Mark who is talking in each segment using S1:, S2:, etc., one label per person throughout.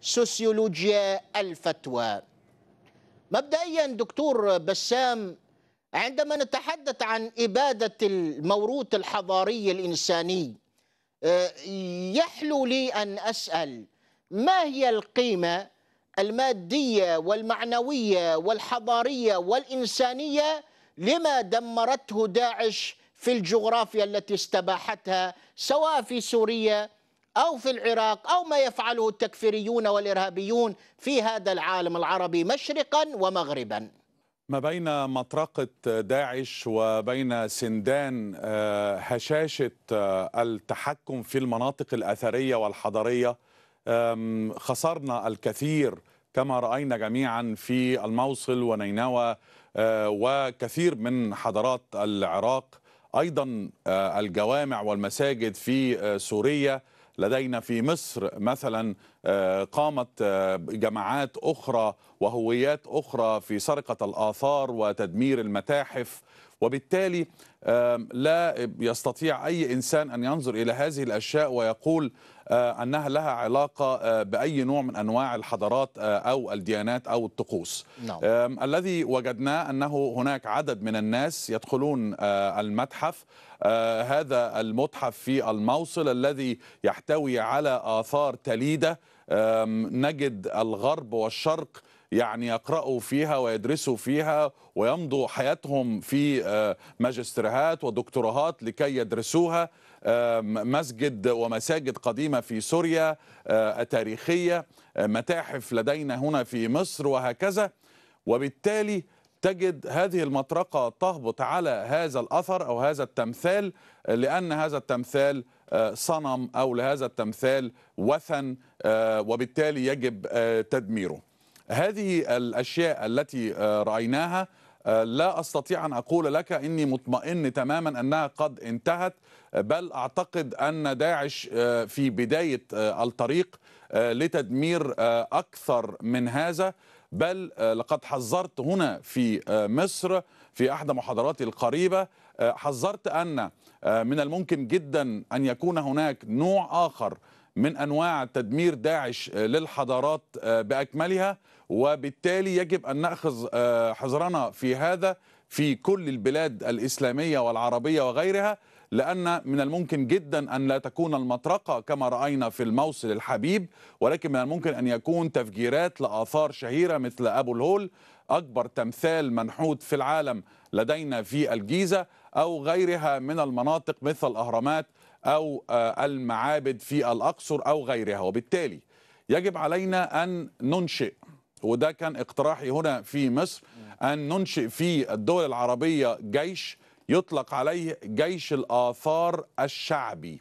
S1: سوسيولوجيا الفتوى مبدئيا دكتور بسام عندما نتحدث عن إبادة الموروث الحضاري الإنساني آه، يحلو لي أن أسأل ما هي القيمة المادية والمعنوية والحضارية والإنسانية لما دمرته داعش في الجغرافيا التي استباحتها سواء في سوريا أو في العراق أو ما يفعله التكفيريون والإرهابيون في هذا العالم العربي مشرقا ومغربا
S2: ما بين مطرقة داعش وبين سندان آه، هشاشة آه، التحكم في المناطق الأثرية والحضرية خسرنا الكثير كما رأينا جميعا في الموصل ونينوى آه، وكثير من حضرات العراق أيضا الجوامع والمساجد في سوريا لدينا في مصر مثلا آه، قامت آه، جماعات أخرى وهويات أخرى في سرقة الآثار وتدمير المتاحف وبالتالي لا يستطيع أي إنسان أن ينظر إلى هذه الأشياء ويقول آه، أنها لها علاقة آه، بأي نوع من أنواع الحضارات آه، أو الديانات أو الطقوس no. نعم. الذي وجدناه أنه هناك عدد من الناس يدخلون المتحف هذا المتحف في الموصل الذي يحتوي على آثار تليدة نجد الغرب والشرق يعني يقرأوا فيها ويدرسوا فيها ويمضوا حياتهم في آه، ماجستيرات ودكتوراهات لكي يدرسوها آه، مسجد ومساجد قديمة في سوريا آه، تاريخية متاحف لدينا هنا في مصر وهكذا وبالتالي تجد هذه المطرقة تهبط على هذا الأثر أو هذا التمثال لأن هذا التمثال صنم أو لهذا التمثال وثن وبالتالي يجب تدميره هذه الأشياء التي آه، رأيناها آه، لا استطيع ان اقول لك اني مطمئن تماما انها قد انتهت بل اعتقد ان داعش آه، في بدايه الطريق لتدمير اكثر من هذا بل لقد حذرت هنا في مصر في احدى محاضراتي القريبه حذرت ان من الممكن جدا ان يكون هناك نوع اخر من انواع تدمير داعش للحضارات باكملها وبالتالي يجب أن نأخذ آه، حذرنا في هذا في كل البلاد الإسلامية والعربية وغيرها لأن من الممكن جدا أن لا تكون المطرقة كما رأينا في الموصل الحبيب ولكن من الممكن أن يكون تفجيرات لآثار شهيرة مثل أبو الهول أكبر تمثال منحوت في العالم لدينا في الجيزة أو غيرها من المناطق مثل الأهرامات أو آه، المعابد في الأقصر أو غيرها وبالتالي يجب علينا أن ننشئ وده كان اقتراحي هنا في مصر أن ننشئ في الدول العربية جيش يطلق عليه جيش الآثار الشعبي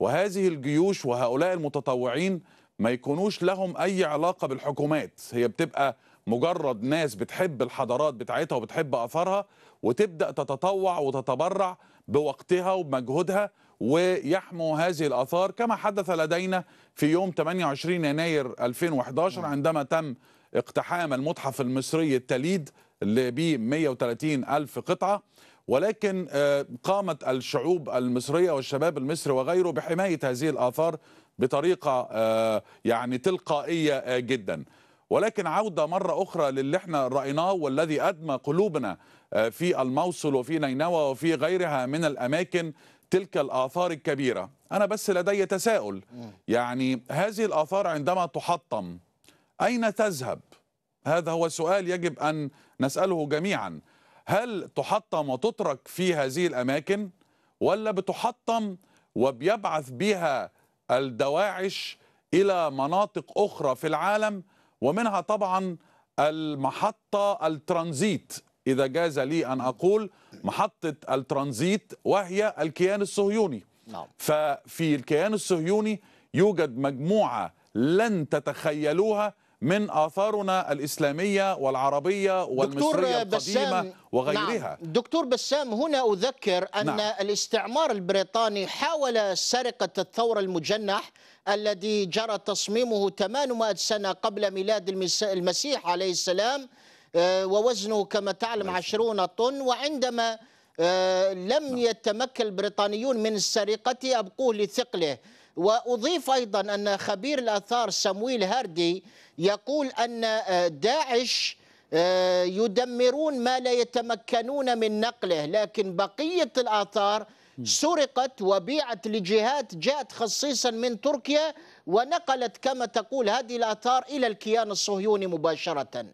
S2: وهذه الجيوش وهؤلاء المتطوعين ما يكونوش لهم أي علاقة بالحكومات هي بتبقى مجرد ناس بتحب الحضارات بتاعتها وبتحب أثارها وتبدأ تتطوع وتتبرع بوقتها وبمجهودها ويحموا هذه الآثار كما حدث لدينا في يوم 28 يناير 2011 عندما تم اقتحام المتحف المصري التليد اللي ب 130 ألف قطعة ولكن آه، قامت الشعوب المصرية والشباب المصري وغيره بحماية هذه الآثار بطريقة آه، يعني تلقائية آه، جدا ولكن عودة مرة أخرى للي احنا رأيناه والذي أدمى قلوبنا في الموصل وفي نينوى وفي غيرها من الأماكن تلك الآثار الكبيرة أنا بس لدي تساؤل يعني هذه الآثار عندما تحطم أين تذهب؟ هذا هو سؤال يجب أن نسأله جميعا هل تحطم وتترك في هذه الأماكن ولا بتحطم وبيبعث بها الدواعش إلى مناطق أخرى في العالم ومنها طبعا المحطة الترانزيت إذا جاز لي أن أقول محطة الترانزيت وهي الكيان الصهيوني نعم. ففي الكيان الصهيوني يوجد مجموعة لن تتخيلوها من آثارنا الإسلامية والعربية والمصرية القديمة وغيرها
S1: نعم. دكتور بسام هنا أذكر أن نعم. الاستعمار البريطاني حاول سرقة الثور المجنح الذي جرى تصميمه 800 سنة قبل ميلاد المسيح عليه السلام آه، ووزنه كما تعلم عشرون طن وعندما آه، لم نعم. يتمكن البريطانيون من سرقته أبقوه لثقله وأضيف أيضا أن خبير الأثار سمويل هاردي يقول أن آه، داعش آه، يدمرون ما لا يتمكنون من نقله لكن بقية الآثار سرقت وبيعت لجهات جاءت خصيصا من تركيا ونقلت كما تقول هذه الآثار إلى الكيان الصهيوني مباشرة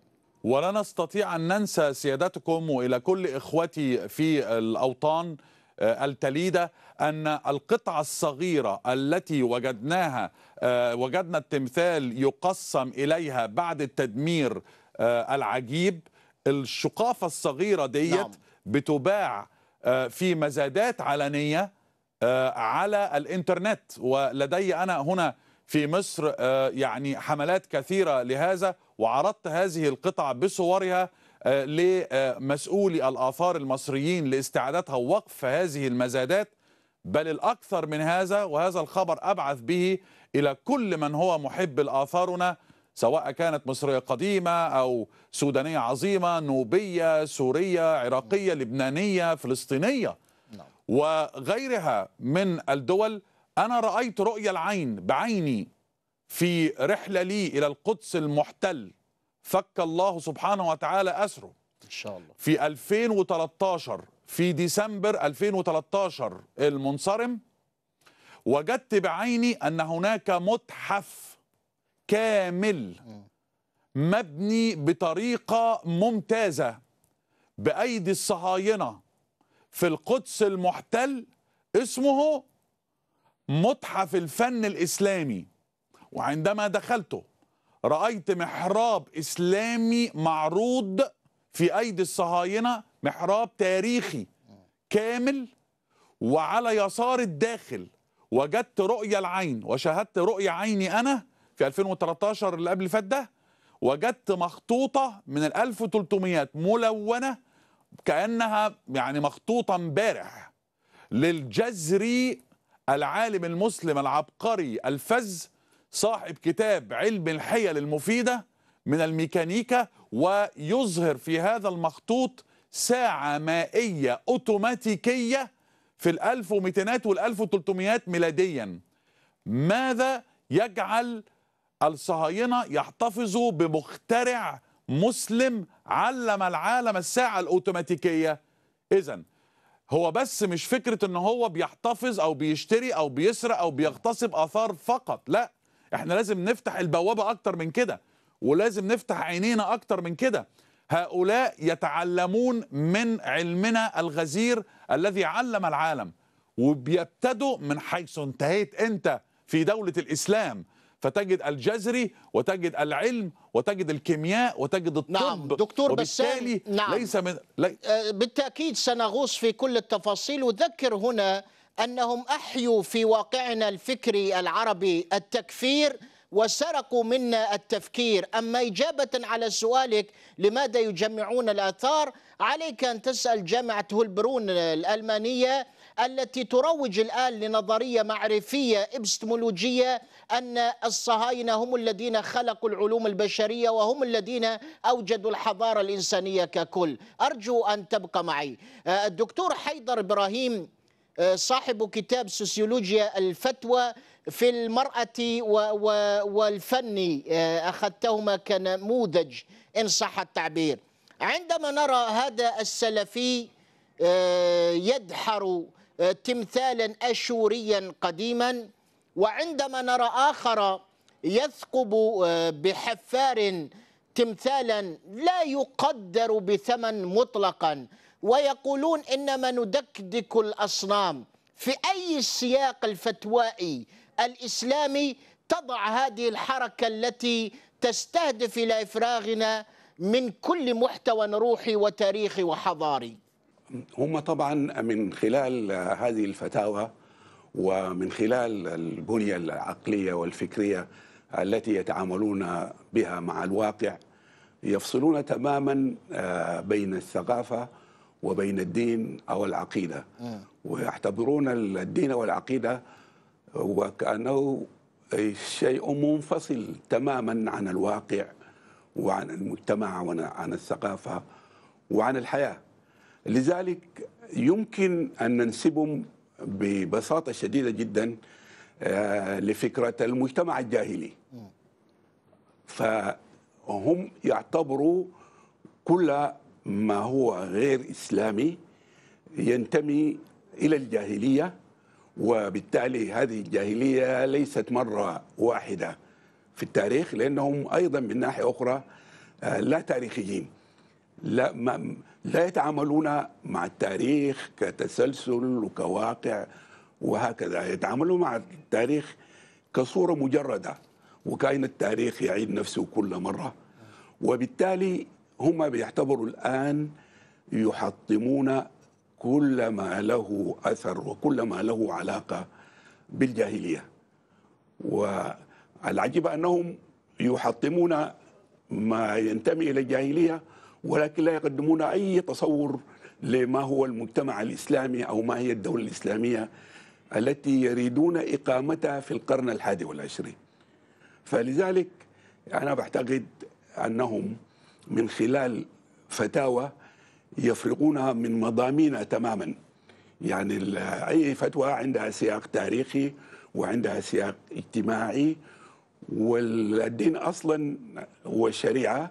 S2: ولا نستطيع أن ننسى سيادتكم وإلى كل إخوتي في الأوطان آه، التليدة أن القطعة الصغيرة التي وجدناها آه، وجدنا التمثال يقسم إليها بعد التدمير آه، العجيب الشقافة الصغيرة ديت نعم. بتباع آه، في مزادات علنية على الإنترنت ولدي أنا هنا في مصر يعني حملات كثيرة لهذا وعرضت هذه القطع بصورها لمسؤولي الآثار المصريين لاستعادتها ووقف هذه المزادات بل الأكثر من هذا وهذا الخبر أبعث به إلى كل من هو محب لآثارنا سواء كانت مصرية قديمة أو سودانية عظيمة نوبية سورية عراقية لبنانية فلسطينية نعم. وغيرها من الدول أنا رأيت رؤية العين بعيني في رحلة لي إلى القدس المحتل فك الله سبحانه وتعالى أسره إن شاء الله في 2013 في ديسمبر 2013 المنصرم وجدت بعيني أن هناك متحف كامل مبني بطريقة ممتازة بأيدي الصهاينة في القدس المحتل اسمه متحف الفن الإسلامي وعندما دخلته رأيت محراب إسلامي معروض في أيدي الصهاينة محراب تاريخي كامل وعلى يسار الداخل وجدت رؤيا العين وشاهدت رؤيا عيني أنا في 2013 اللي قبل فات ده وجدت مخطوطة من ال 1300 ملونة كأنها يعني مخطوطة امبارح للجزري العالم المسلم العبقري الفز صاحب كتاب علم الحيل المفيدة من الميكانيكا ويظهر في هذا المخطوط ساعة مائية أوتوماتيكية في ال 1200 وال 1300 ميلاديا ماذا يجعل الصهاينة يحتفظوا بمخترع مسلم علم العالم الساعة الأوتوماتيكية إذا هو بس مش فكرة ان هو بيحتفظ او بيشتري او بيسرق او بيغتصب اثار فقط لا احنا لازم نفتح البوابة اكتر من كده ولازم نفتح عينينا أكتر من كده هؤلاء يتعلمون من علمنا الغزير الذي علم العالم وبيبتدوا من حيث انتهيت أنت في دولة الإسلام فتجد الجزري وتجد العلم وتجد الكيمياء وتجد الطب نعم دكتور وبالتالي بسام نعم ليس من لي
S1: آه، بالتأكيد سنغوص في كل التفاصيل وذكر هنا أنهم أحيوا في واقعنا الفكري العربي التكفير وسرقوا منا التفكير أما إجابة على سؤالك لماذا يجمعون الآثار عليك أن تسأل جامعة هولبرون الألمانية التي تروج الآن لنظرية معرفية إبستمولوجية أن الصهاينة هم الذين خلقوا العلوم البشرية وهم الذين أوجدوا الحضارة الإنسانية ككل أرجو أن تبقى معي آه، الدكتور حيدر إبراهيم آه، صاحب كتاب سوسيولوجيا الفتوى في المرأة والفن آه، أخذتهما كنموذج إن صح التعبير عندما نرى هذا السلفي آه، يدحر آه، تمثالا أشوريا قديما وعندما نرى آخر يثقب بحفار تمثالا لا يقدر بثمن مطلقا ويقولون إنما ندكدك الأصنام في أي سياق الفتوائي الإسلامي تضع هذه الحركة التي تستهدف إلى إفراغنا من كل محتوى روحي وتاريخي وحضاري
S3: هم طبعا من خلال هذه الفتاوى ومن خلال البنية العقلية والفكرية التي يتعاملون بها مع الواقع يفصلون تماما آه، بين الثقافة وبين الدين أو العقيدة آه. ويعتبرون الدين والعقيدة وكأنه شيء منفصل تماما عن الواقع وعن المجتمع وعن الثقافة وعن الحياة لذلك يمكن أن ننسبهم ببساطة شديدة جدا آه، لفكرة المجتمع الجاهلي فهم يعتبروا كل ما هو غير إسلامي ينتمي إلى الجاهلية وبالتالي هذه الجاهلية ليست مرة واحدة في التاريخ لأنهم أيضا من ناحية أخرى آه، لا تاريخيين لا, ما لا يتعاملون مع التاريخ كتسلسل وكواقع وهكذا يتعاملون مع التاريخ كصورة مجردة وكأن التاريخ يعيد نفسه كل مرة وبالتالي هم بيعتبروا الآن يحطمون كل ما له أثر وكل ما له علاقة بالجاهلية والعجيب أنهم يحطمون ما ينتمي إلى الجاهلية ولكن لا يقدمون أي تصور لما هو المجتمع الإسلامي أو ما هي الدولة الإسلامية التي يريدون إقامتها في القرن الحادي والعشرين فلذلك أنا بعتقد أنهم من خلال فتاوى يفرغونها من مضامينها تماما يعني أي فتوى عندها سياق تاريخي وعندها سياق اجتماعي والدين أصلا والشريعة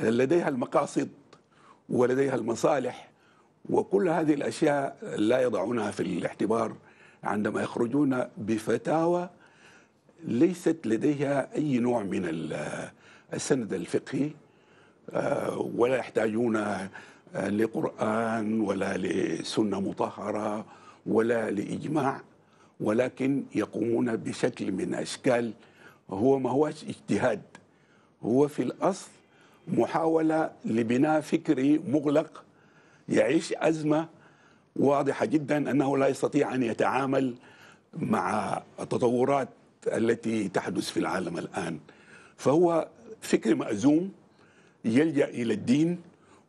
S3: لديها المقاصد ولديها المصالح وكل هذه الأشياء لا يضعونها في الاعتبار عندما يخرجون بفتاوى ليست لديها أي نوع من السند الفقهي آه، ولا يحتاجون لقرآن ولا لسنة مطهرة ولا لإجماع ولكن يقومون بشكل من أشكال هو ما هو اجتهاد هو في الأصل محاولة لبناء فكري مغلق يعيش أزمة واضحة جدا أنه لا يستطيع أن يتعامل مع التطورات التي تحدث في العالم الآن فهو فكر مأزوم يلجأ إلى الدين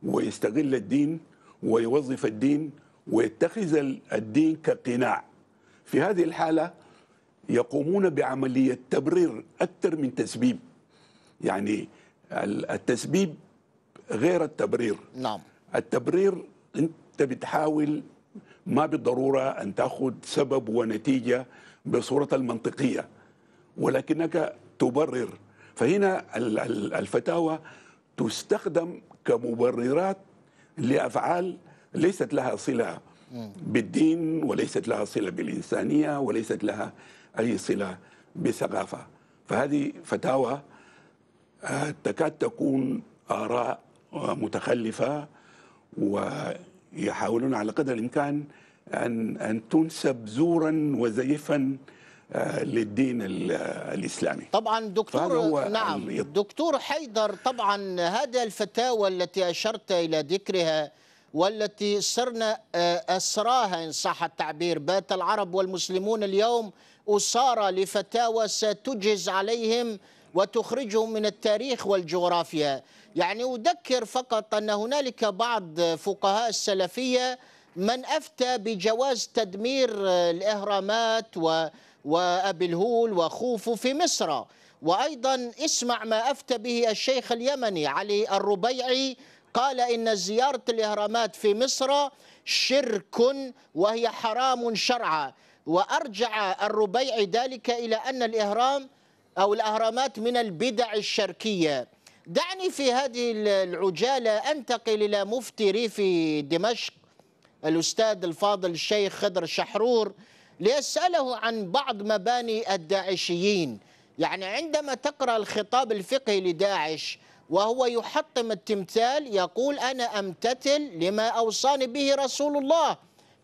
S3: ويستغل الدين ويوظف الدين ويتخذ الدين كقناع في هذه الحالة يقومون بعملية تبرير أكثر من تسبيب يعني التسبيب غير التبرير نعم التبرير أنت بتحاول ما بالضرورة أن تأخذ سبب ونتيجة بصورة المنطقية ولكنك تبرر فهنا الفتاوى تستخدم كمبررات لافعال ليست لها صله بالدين وليست لها صله بالانسانيه وليست لها اي صله بثقافه فهذه فتاوى آه، تكاد تكون اراء متخلفه ويحاولون على قدر الامكان ان ان تنسب زورا وزيفا آه، للدين الاسلامي
S1: طبعا دكتور نعم دكتور حيدر طبعا هذه الفتاوى التي اشرت الى ذكرها والتي صرنا آه، اسراها ان صح التعبير بات العرب والمسلمون اليوم اسارى لفتاوى ستجهز عليهم وتخرجهم من التاريخ والجغرافيا يعني أذكر فقط أن هنالك بعض فقهاء السلفية من أفتى بجواز تدمير الإهرامات و وأبي الهول وخوفو في مصر وأيضا اسمع ما أفتى به الشيخ اليمني علي الربيعي قال إن زيارة الإهرامات في مصر شرك وهي حرام شرعا وأرجع الربيعي ذلك إلى أن الإهرام أو الأهرامات من البدع الشركية دعني في هذه العجالة أنتقل إلى مفتي ريفي دمشق الأستاذ الفاضل الشيخ خضر شحرور ليسأله عن بعض مباني الداعشيين يعني عندما تقرأ الخطاب الفقهي لداعش وهو يحطم التمثال يقول أنا أمتثل لما أوصاني به رسول الله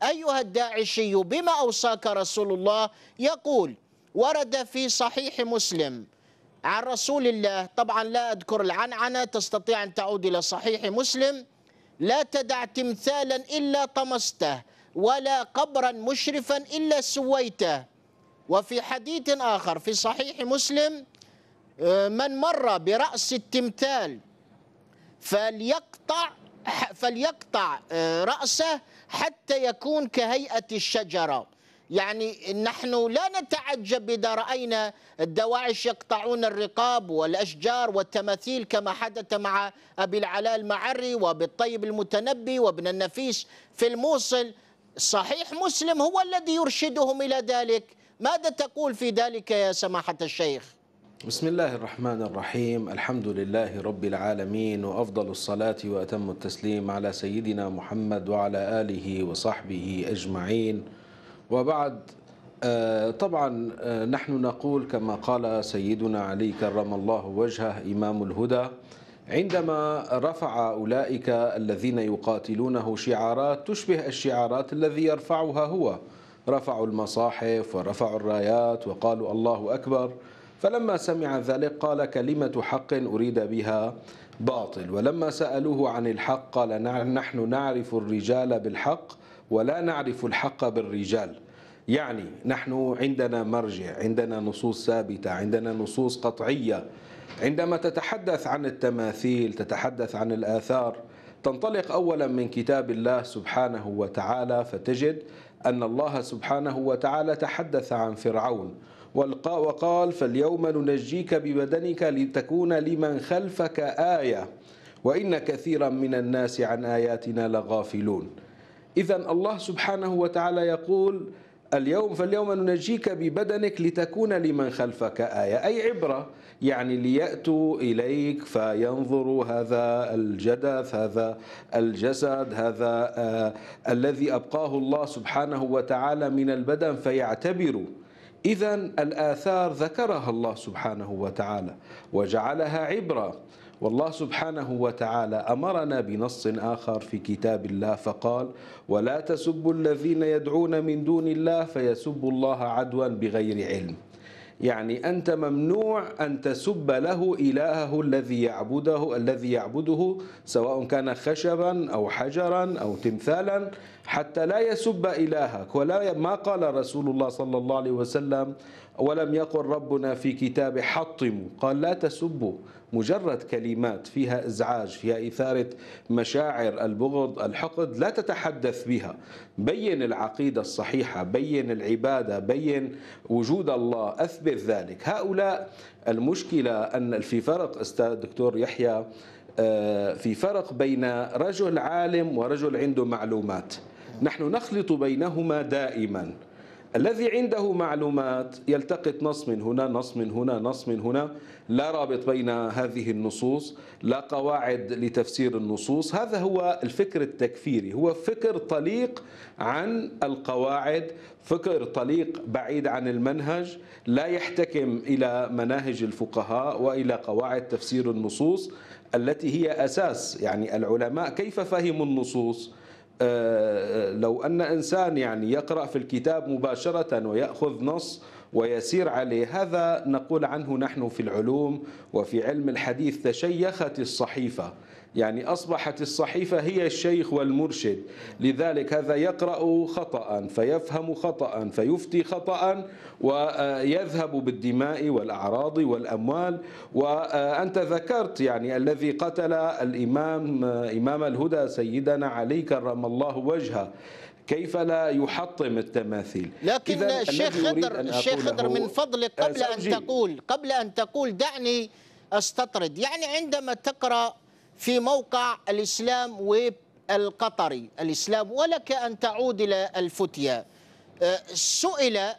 S1: أيها الداعشي بما أوصاك رسول الله يقول ورد في صحيح مسلم عن رسول الله طبعا لا أذكر العنعنة تستطيع أن تعود إلى صحيح مسلم لا تدع تمثالا إلا طمسته ولا قبرا مشرفا إلا سويته وفي حديث آخر في صحيح مسلم آه، من مر برأس التمثال فليقطع فليقطع آه، رأسه حتى يكون كهيئة الشجرة يعني نحن لا نتعجب إذا رأينا الدواعش يقطعون الرقاب والأشجار والتماثيل كما حدث مع أبي العلاء المعري وبالطيب المتنبي وابن النفيس في الموصل صحيح مسلم هو الذي يرشدهم إلى ذلك ماذا تقول في ذلك يا سماحة الشيخ؟
S4: بسم الله الرحمن الرحيم الحمد لله رب العالمين وأفضل الصلاة وأتم التسليم على سيدنا محمد وعلى آله وصحبه أجمعين وبعد آه، طبعا آه، نحن نقول كما قال سيدنا علي كرم الله وجهه إمام الهدى عندما رفع أولئك الذين يقاتلونه شعارات تشبه الشعارات الذي يرفعها هو رفعوا المصاحف ورفعوا الرايات وقالوا الله أكبر فلما سمع ذلك قال كلمة حق أريد بها باطل ولما سألوه عن الحق قال نعم، نحن نعرف الرجال بالحق ولا نعرف الحق بالرجال يعني نحن عندنا مرجع عندنا نصوص ثابتة عندنا نصوص قطعية عندما تتحدث عن التماثيل تتحدث عن الآثار تنطلق أولا من كتاب الله سبحانه وتعالى فتجد أن الله سبحانه وتعالى تحدث عن فرعون وقال فاليوم ننجيك ببدنك لتكون لمن خلفك آية وإن كثيرا من الناس عن آياتنا لغافلون إذا الله سبحانه وتعالى يقول اليوم فاليوم ننجيك ببدنك لتكون لمن خلفك آية أي عبرة يعني ليأتوا إليك فينظروا هذا الجدث هذا الجسد هذا آه الذي أبقاه الله سبحانه وتعالى من البدن فيعتبروا إذا الآثار ذكرها الله سبحانه وتعالى وجعلها عبرة والله سبحانه وتعالى أمرنا بنص آخر في كتاب الله فقال ولا تسبوا الذين يدعون من دون الله فيسبوا الله عدوا بغير علم يعني أنت ممنوع أن تسب له إلهه الذي يعبده الذي يعبده سواء كان خشبا أو حجرا أو تمثالا حتى لا يسب إلهك ولا ما قال رسول الله صلى الله عليه وسلم ولم يقل ربنا في كتابه حطموا قال لا تسبوا مجرد كلمات فيها ازعاج فيها اثاره مشاعر البغض الحقد لا تتحدث بها بين العقيده الصحيحه بين العباده بين وجود الله اثبت ذلك هؤلاء المشكله ان في فرق استاذ دكتور يحيى آه، في فرق بين رجل عالم ورجل عنده معلومات نحن نخلط بينهما دائما الذي عنده معلومات يلتقط نص من هنا نص من هنا نص من هنا لا رابط بين هذه النصوص لا قواعد لتفسير النصوص هذا هو الفكر التكفيري هو فكر طليق عن القواعد فكر طليق بعيد عن المنهج لا يحتكم إلى مناهج الفقهاء وإلى قواعد تفسير النصوص التي هي أساس يعني العلماء كيف فهموا النصوص لو أن إنسان يعني يقرأ في الكتاب مباشرة ويأخذ نص ويسير عليه هذا نقول عنه نحن في العلوم وفي علم الحديث تشيخت الصحيفة يعني أصبحت الصحيفة هي الشيخ والمرشد لذلك هذا يقرأ خطأ فيفهم خطأ فيفتي خطأ ويذهب بالدماء والأعراض والأموال وأنت ذكرت يعني الذي قتل الإمام إمام الهدى سيدنا علي كرم الله وجهه كيف لا يحطم التماثيل لكن الشيخ خضر الشيخ خضر من فضلك قبل أن
S1: تقول قبل أن تقول دعني أستطرد يعني عندما تقرأ في موقع الإسلام ويب القطري الإسلام ولك أن تعود إلى الفتية أه، سئل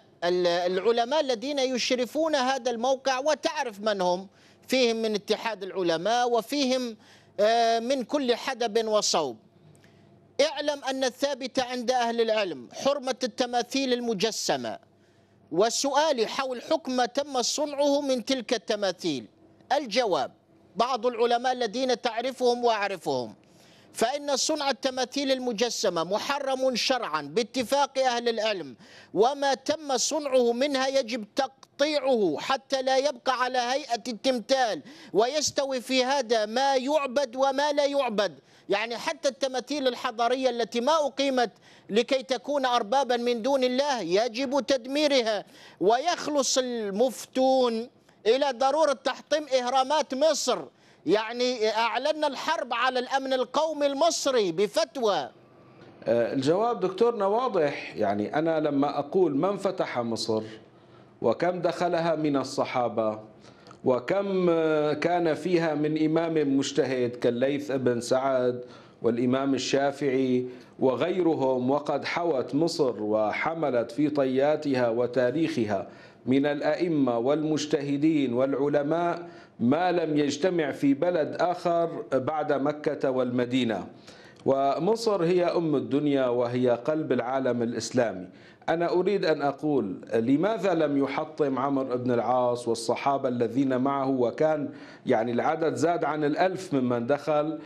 S1: العلماء الذين يشرفون هذا الموقع وتعرف من هم فيهم من اتحاد العلماء وفيهم أه، من كل حدب وصوب اعلم أن الثابت عند أهل العلم حرمة التماثيل المجسمة وسؤالي حول حكم تم صنعه من تلك التماثيل الجواب بعض العلماء الذين تعرفهم وأعرفهم فإن صنع التماثيل المجسمة محرم شرعا باتفاق أهل العلم وما تم صنعه منها يجب تقطيعه حتى لا يبقى على هيئة التمثال ويستوي في هذا ما يعبد وما لا يعبد يعني حتى التماثيل الحضارية التي ما أقيمت لكي تكون أربابا من دون الله يجب تدميرها ويخلص المفتون إلى ضرورة تحطيم إهرامات مصر يعني أعلنا الحرب على الأمن القومي المصري بفتوى
S4: آه، الجواب دكتورنا واضح يعني أنا لما أقول من فتح مصر وكم دخلها من الصحابة وكم آه، كان فيها من إمام مجتهد كالليث بن سعد والإمام الشافعي وغيرهم وقد حوت مصر وحملت في طياتها وتاريخها من الأئمة والمجتهدين والعلماء ما لم يجتمع في بلد آخر بعد مكة والمدينة ومصر هي أم الدنيا وهي قلب العالم الإسلامي أنا أريد أن أقول لماذا لم يحطم عمر بن العاص والصحابة الذين معه وكان يعني العدد زاد عن الألف ممن دخل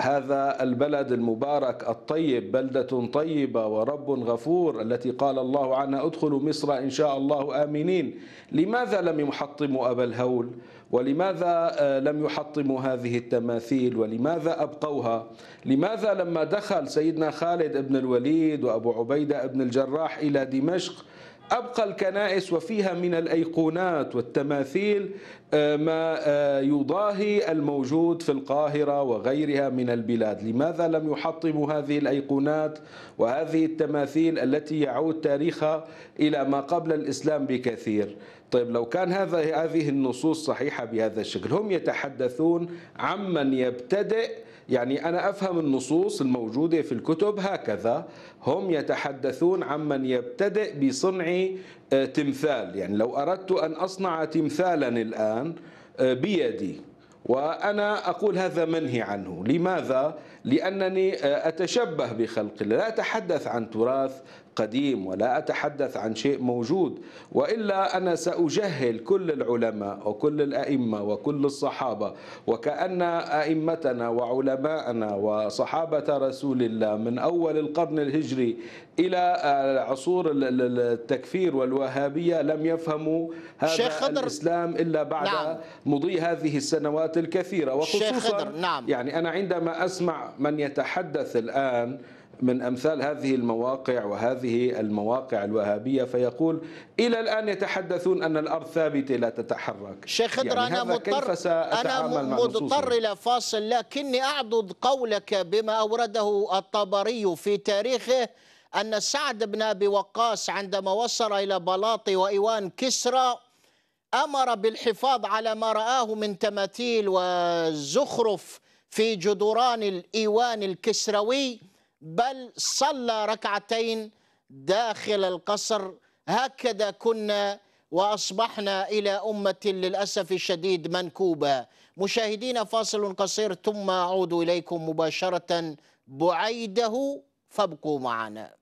S4: هذا البلد المبارك الطيب بلدة طيبة ورب غفور التي قال الله عنها ادخلوا مصر إن شاء الله آمنين لماذا لم يحطموا أبا الهول ولماذا آه، لم يحطموا هذه التماثيل ولماذا أبقوها لماذا لما دخل سيدنا خالد بن الوليد وأبو عبيدة بن الجراح إلى دمشق أبقى الكنائس وفيها من الأيقونات والتماثيل آه، ما آه، يضاهي الموجود في القاهرة وغيرها من البلاد لماذا لم يحطموا هذه الأيقونات وهذه التماثيل التي يعود تاريخها إلى ما قبل الإسلام بكثير طيب لو كان هذا هذه النصوص صحيحة بهذا الشكل هم يتحدثون عمن يبتدئ يعني أنا أفهم النصوص الموجودة في الكتب هكذا هم يتحدثون عمن يبتدئ بصنع آه، تمثال يعني لو أردت أن أصنع تمثالا الآن آه، بيدي وأنا أقول هذا منهي عنه لماذا؟ لأنني آه، أتشبه بخلق الله لا أتحدث عن تراث قديم ولا أتحدث عن شيء موجود وإلا أنا سأجهل كل العلماء وكل الأئمة وكل الصحابة وكأن أئمتنا وعلماءنا وصحابة رسول الله من أول القرن الهجري إلى آه، عصور التكفير والوهابية لم يفهموا هذا شيخ خضر الإسلام إلا بعد نعم مضي هذه السنوات الكثيرة وخصوصا شيخ خضر نعم يعني أنا عندما أسمع من يتحدث الآن من أمثال هذه المواقع وهذه المواقع الوهابية فيقول إلى الآن يتحدثون أن الأرض ثابتة لا تتحرك شيخ يعني خضر يعني أنا مضطر أنا مضطر
S1: إلى فاصل لكني أعضد قولك بما أورده الطبري في تاريخه أن سعد بن أبي وقاص عندما وصل إلى بلاطي وإيوان كسرى أمر بالحفاظ على ما رآه من تماثيل وزخرف في جدران الإيوان الكسروي بل صلى ركعتين داخل القصر هكذا كنا واصبحنا الى امه للاسف الشديد منكوبه مشاهدينا فاصل قصير ثم اعود اليكم مباشره بعيده فابقوا معنا